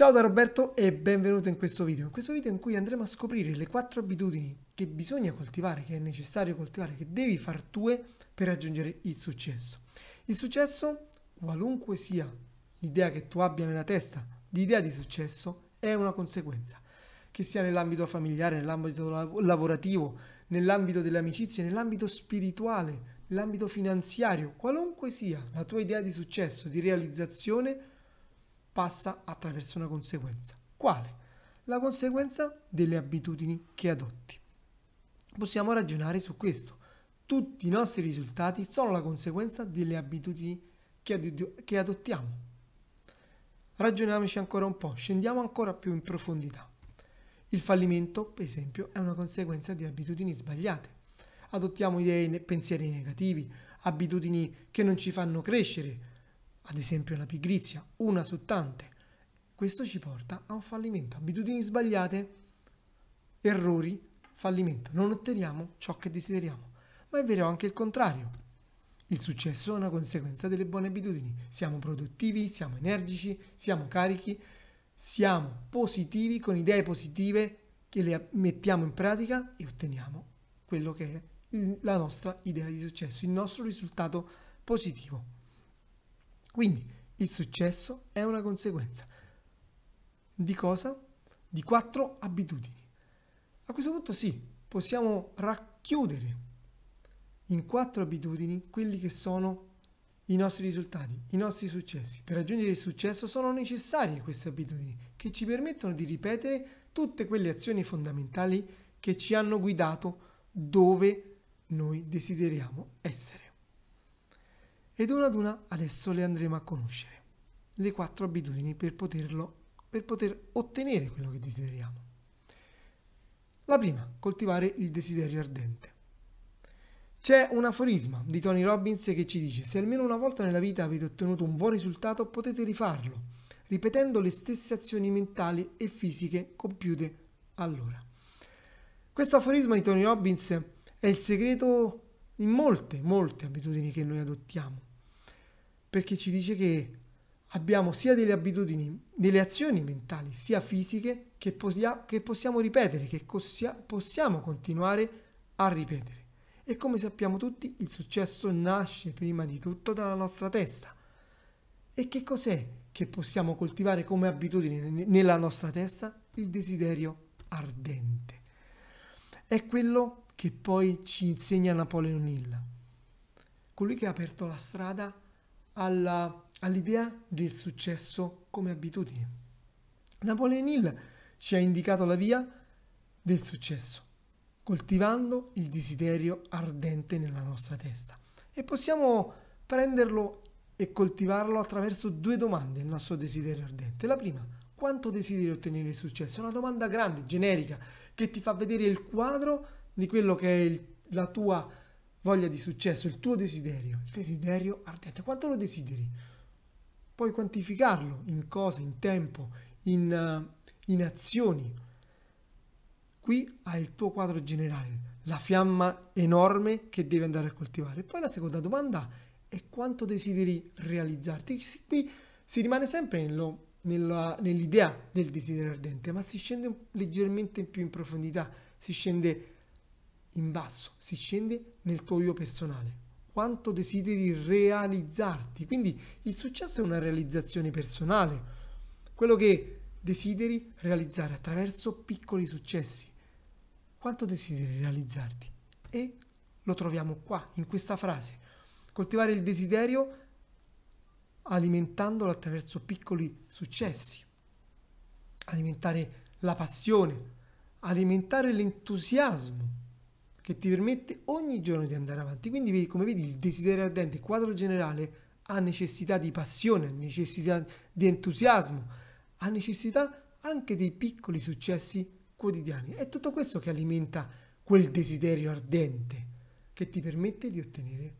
Ciao da Roberto e benvenuto in questo video. In questo video in cui andremo a scoprire le quattro abitudini che bisogna coltivare, che è necessario coltivare, che devi far tue per raggiungere il successo. Il successo, qualunque sia l'idea che tu abbia nella testa, l'idea di successo è una conseguenza, che sia nell'ambito familiare, nell'ambito lavorativo, nell'ambito delle amicizie, nell'ambito spirituale, nell'ambito finanziario, qualunque sia la tua idea di successo, di realizzazione, passa attraverso una conseguenza. Quale? La conseguenza delle abitudini che adotti. Possiamo ragionare su questo. Tutti i nostri risultati sono la conseguenza delle abitudini che, che adottiamo. Ragioniamoci ancora un po', scendiamo ancora più in profondità. Il fallimento, per esempio, è una conseguenza di abitudini sbagliate. Adottiamo idee e pensieri negativi, abitudini che non ci fanno crescere, ad esempio la pigrizia, una su tante. Questo ci porta a un fallimento, abitudini sbagliate, errori, fallimento. Non otteniamo ciò che desideriamo. Ma è vero anche il contrario. Il successo è una conseguenza delle buone abitudini. Siamo produttivi, siamo energici, siamo carichi, siamo positivi, con idee positive che le mettiamo in pratica e otteniamo quello che è la nostra idea di successo, il nostro risultato positivo. Quindi il successo è una conseguenza. Di cosa? Di quattro abitudini. A questo punto sì, possiamo racchiudere in quattro abitudini quelli che sono i nostri risultati, i nostri successi. Per raggiungere il successo sono necessarie queste abitudini che ci permettono di ripetere tutte quelle azioni fondamentali che ci hanno guidato dove noi desideriamo essere ed una ad una adesso le andremo a conoscere, le quattro abitudini per, poterlo, per poter ottenere quello che desideriamo. La prima, coltivare il desiderio ardente. C'è un aforisma di Tony Robbins che ci dice se almeno una volta nella vita avete ottenuto un buon risultato potete rifarlo, ripetendo le stesse azioni mentali e fisiche compiute allora. Questo aforisma di Tony Robbins è il segreto in molte, molte abitudini che noi adottiamo perché ci dice che abbiamo sia delle abitudini, delle azioni mentali, sia fisiche, che, possia, che possiamo ripetere, che cossia, possiamo continuare a ripetere. E come sappiamo tutti, il successo nasce prima di tutto dalla nostra testa. E che cos'è che possiamo coltivare come abitudine nella nostra testa? Il desiderio ardente. È quello che poi ci insegna Napoleon Hill, colui che ha aperto la strada alla, all'idea del successo come abitudine. Napoleon Hill ci ha indicato la via del successo, coltivando il desiderio ardente nella nostra testa. E possiamo prenderlo e coltivarlo attraverso due domande, il nostro desiderio ardente. La prima, quanto desideri ottenere il successo? È una domanda grande, generica, che ti fa vedere il quadro di quello che è il, la tua voglia di successo, il tuo desiderio, il desiderio ardente, quanto lo desideri? Puoi quantificarlo in cose, in tempo, in, eh, in azioni. Qui hai il tuo quadro generale, la fiamma enorme che devi andare a coltivare. Poi la seconda domanda è quanto desideri realizzarti. Qui si rimane sempre nello, nella, nell'idea del desiderio ardente, ma si scende leggermente più in profondità, si scende in basso, si scende nel tuo io personale. Quanto desideri realizzarti. Quindi il successo è una realizzazione personale. Quello che desideri realizzare attraverso piccoli successi. Quanto desideri realizzarti? E lo troviamo qua, in questa frase. Coltivare il desiderio alimentandolo attraverso piccoli successi. Alimentare la passione, alimentare l'entusiasmo che ti permette ogni giorno di andare avanti. Quindi, come vedi, il desiderio ardente, il quadro generale, ha necessità di passione, ha necessità di entusiasmo, ha necessità anche dei piccoli successi quotidiani. È tutto questo che alimenta quel desiderio ardente che ti permette di ottenere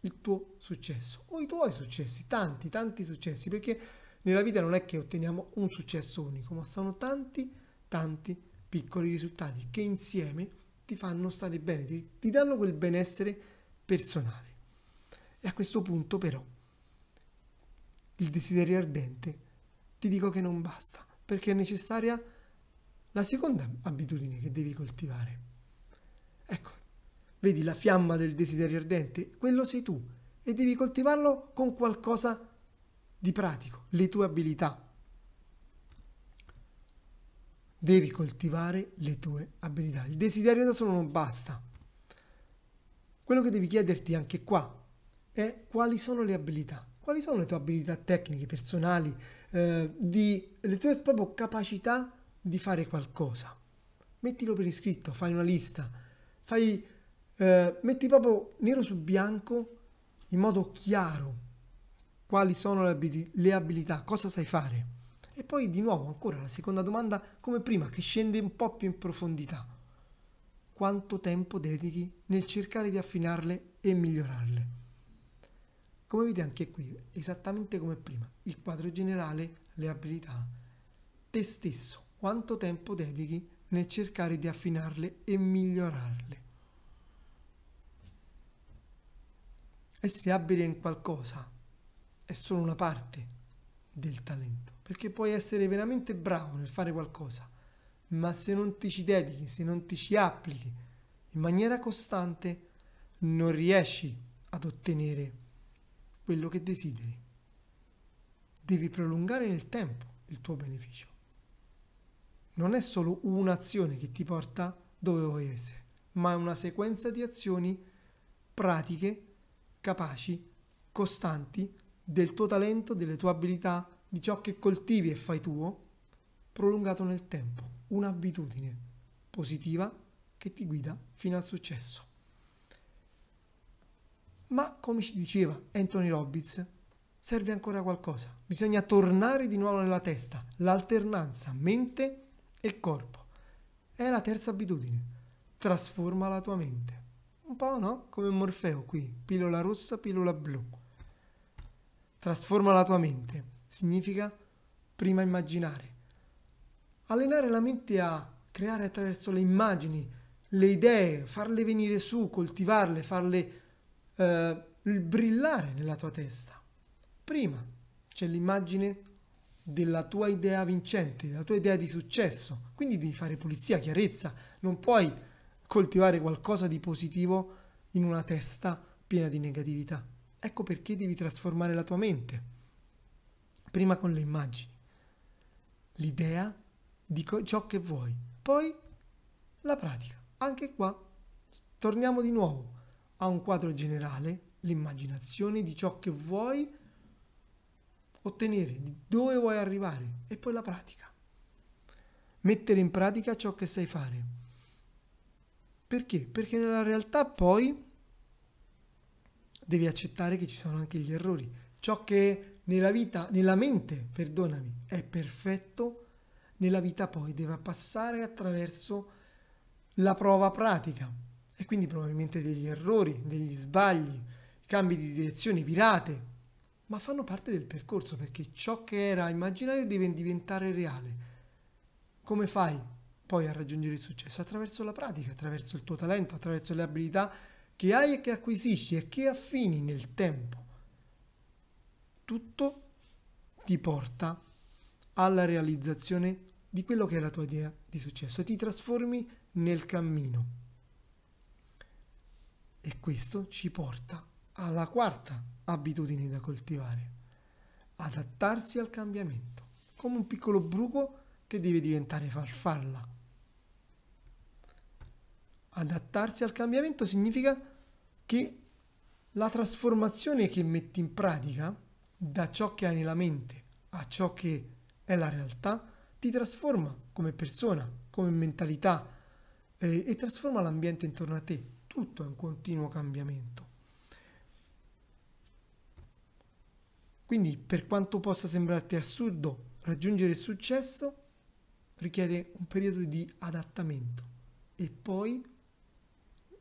il tuo successo o i tuoi successi, tanti, tanti successi, perché nella vita non è che otteniamo un successo unico, ma sono tanti, tanti piccoli risultati che insieme ti fanno stare bene, ti, ti danno quel benessere personale. E a questo punto però il desiderio ardente ti dico che non basta, perché è necessaria la seconda abitudine che devi coltivare. Ecco, vedi la fiamma del desiderio ardente? Quello sei tu e devi coltivarlo con qualcosa di pratico, le tue abilità, devi coltivare le tue abilità. Il desiderio da solo non basta. Quello che devi chiederti anche qua è quali sono le abilità, quali sono le tue abilità tecniche, personali, eh, di, le tue proprio capacità di fare qualcosa. Mettilo per iscritto, fai una lista, fai, eh, metti proprio nero su bianco in modo chiaro quali sono le abilità, cosa sai fare. E poi di nuovo ancora la seconda domanda come prima che scende un po' più in profondità. Quanto tempo dedichi nel cercare di affinarle e migliorarle? Come vedi anche qui, esattamente come prima, il quadro generale, le abilità, te stesso, quanto tempo dedichi nel cercare di affinarle e migliorarle. E se abile in qualcosa, è solo una parte del talento, perché puoi essere veramente bravo nel fare qualcosa, ma se non ti ci dedichi, se non ti ci applichi in maniera costante, non riesci ad ottenere quello che desideri. Devi prolungare nel tempo il tuo beneficio. Non è solo un'azione che ti porta dove vuoi essere, ma è una sequenza di azioni pratiche, capaci, costanti, del tuo talento, delle tue abilità, di ciò che coltivi e fai tuo, prolungato nel tempo, un'abitudine positiva che ti guida fino al successo. Ma come ci diceva Anthony Robbins, serve ancora qualcosa. Bisogna tornare di nuovo nella testa, l'alternanza mente e corpo. È la terza abitudine. Trasforma la tua mente. Un po', no? Come Morfeo qui, pillola rossa, pillola blu. Trasforma la tua mente significa prima immaginare. Allenare la mente a creare attraverso le immagini, le idee, farle venire su, coltivarle, farle eh, brillare nella tua testa. Prima c'è l'immagine della tua idea vincente, della tua idea di successo, quindi devi fare pulizia, chiarezza, non puoi coltivare qualcosa di positivo in una testa piena di negatività. Ecco perché devi trasformare la tua mente, prima con le immagini, l'idea di ciò che vuoi, poi la pratica. Anche qua torniamo di nuovo a un quadro generale, l'immaginazione di ciò che vuoi ottenere, di dove vuoi arrivare e poi la pratica. Mettere in pratica ciò che sai fare. Perché? Perché nella realtà poi devi accettare che ci sono anche gli errori. Ciò che nella vita, nella mente, perdonami, è perfetto, nella vita poi deve passare attraverso la prova pratica e quindi probabilmente degli errori, degli sbagli, cambi di direzione, virate, ma fanno parte del percorso perché ciò che era immaginario deve diventare reale. Come fai poi a raggiungere il successo? Attraverso la pratica, attraverso il tuo talento, attraverso le abilità che hai e che acquisisci e che affini nel tempo, tutto ti porta alla realizzazione di quello che è la tua idea di successo, ti trasformi nel cammino. E questo ci porta alla quarta abitudine da coltivare, adattarsi al cambiamento, come un piccolo bruco che deve diventare farfalla. Adattarsi al cambiamento significa che la trasformazione che metti in pratica da ciò che hai nella mente a ciò che è la realtà ti trasforma come persona, come mentalità eh, e trasforma l'ambiente intorno a te. Tutto è un continuo cambiamento. Quindi per quanto possa sembrarti assurdo, raggiungere il successo richiede un periodo di adattamento e poi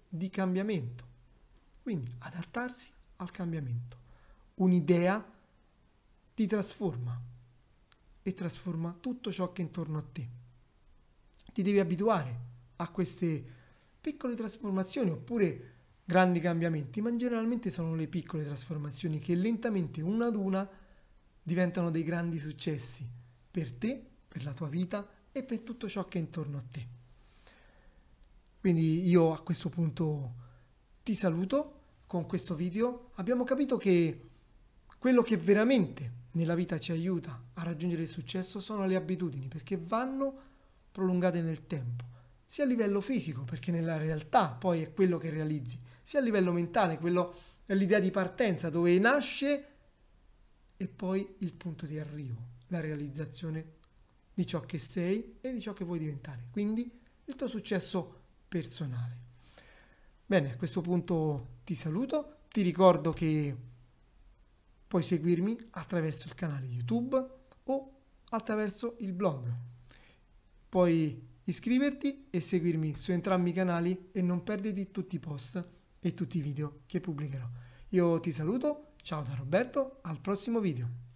di cambiamento. Quindi adattarsi al cambiamento. Un'idea ti trasforma e trasforma tutto ciò che è intorno a te. Ti devi abituare a queste piccole trasformazioni oppure grandi cambiamenti, ma generalmente sono le piccole trasformazioni che lentamente una ad una diventano dei grandi successi per te, per la tua vita e per tutto ciò che è intorno a te. Quindi io a questo punto ti saluto, con questo video abbiamo capito che quello che veramente nella vita ci aiuta a raggiungere il successo sono le abitudini perché vanno prolungate nel tempo, sia a livello fisico perché nella realtà poi è quello che realizzi, sia a livello mentale, quello è l'idea di partenza dove nasce e poi il punto di arrivo, la realizzazione di ciò che sei e di ciò che vuoi diventare, quindi il tuo successo personale. Bene, a questo punto ti saluto, ti ricordo che puoi seguirmi attraverso il canale YouTube o attraverso il blog. Puoi iscriverti e seguirmi su entrambi i canali e non perderti tutti i post e tutti i video che pubblicherò. Io ti saluto, ciao da Roberto, al prossimo video.